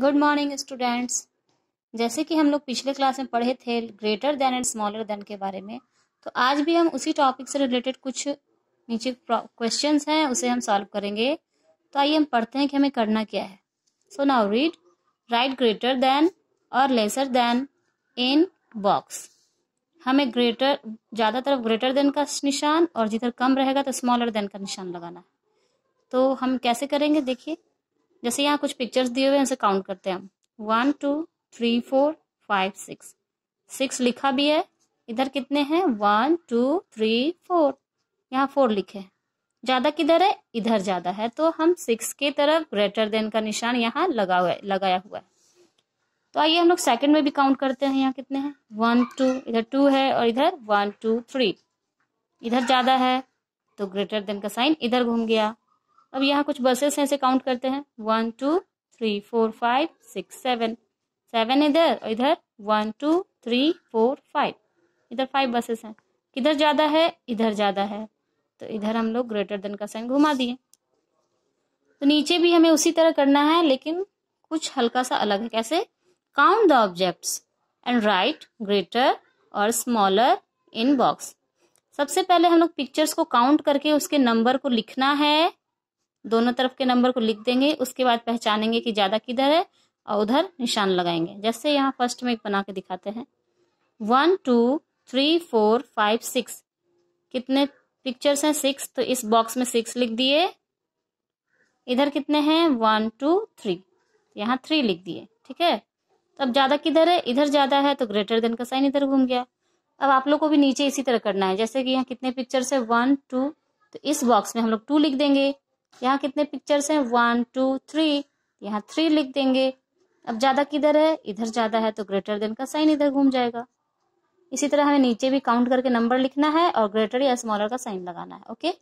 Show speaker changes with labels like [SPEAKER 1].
[SPEAKER 1] good morning students जैसे कि हम लोग पिछले क्लास में पढ़े थे greater than and smaller than के बारे में तो आज भी हम उसी टॉपिक से रिलेटेड कुछ नीचे क्वेश्चंस हैं उसे हम सॉल्व करेंगे तो आइए हम पढ़ते हैं कि हमें करना क्या है so now read write greater than और लेसर देन इन बॉक्स हमें ग्रेटर ज़्यादा तरफ ग्रेटर देन का निशान और जिधर कम रहेगा तो स्मॉलर देन का निशान लगाना है तो हम कैसे करेंगे देखिए जैसे यहाँ कुछ पिक्चर्स दिए हुए हैं उसे काउंट करते हैं हम one two three four five six six लिखा भी है इधर कितने हैं वन टू थ्री फोर यहाँ फोर लिखे हैं ज़्यादा किधर है इधर ज़्यादा है तो हम सिक्स के तरफ ग्रेटर देन का निशान यहाँ लगा हुआ है लगाया हुआ है तो आइए हम लोग सेकंड में भी काउंट करते हैं यहाँ कितने हैं वन टू इधर टू है और इधर वन टू थ्री इधर ज़्यादा है तो ग्रेटर देन का साइन इधर घूम गया अब यहाँ कुछ बसेस हैं इसे काउंट करते हैं one two three four five six seven seven इधर और इधर one two three four five इधर फाइव बसेस हैं किधर ज़्यादा है इधर ज़्यादा है तो इधर हम लोग ग्रेटर देन का साइन घुमा दिए तो नीचे भी हमें उसी तरह करना है लेकिन कुछ हल्का सा अलग है कैसे count the objects and write greater और स्मॉलर इन बॉक्स सबसे पहले हम लोग पिक्चर्स को काउंट करके उसके नंबर को लिखना है दोनों तरफ के नंबर को लिख देंगे उसके बाद पहचानेंगे कि ज़्यादा किधर है और उधर निशान लगाएंगे जैसे यहाँ फर्स्ट में एक बना के दिखाते हैं one two three four five six कितने पिक्चर्स हैं सिक्स तो इस बॉक्स में सिक्स लिख दिए इधर कितने हैं वन टू थ्री यहाँ थ्री लिख दिए ठीक है तो अब ज़्यादा किधर है इधर ज़्यादा है तो ग्रेटर देन का साइन इधर घूम गया अब आप लोग को भी नीचे इसी तरह करना है जैसे कि यहाँ कितने पिक्चर्स है वन टू तो इस बॉक्स में हम लोग टू लिख देंगे यहाँ कितने पिक्चर्स हैं वन टू थ्री यहाँ थ्री लिख देंगे अब ज़्यादा किधर है इधर ज़्यादा है तो ग्रेटर देन का साइन इधर घूम जाएगा इसी तरह हमें नीचे भी काउंट करके नंबर लिखना है और ग्रेटर या स्मॉलर का साइन लगाना है ओके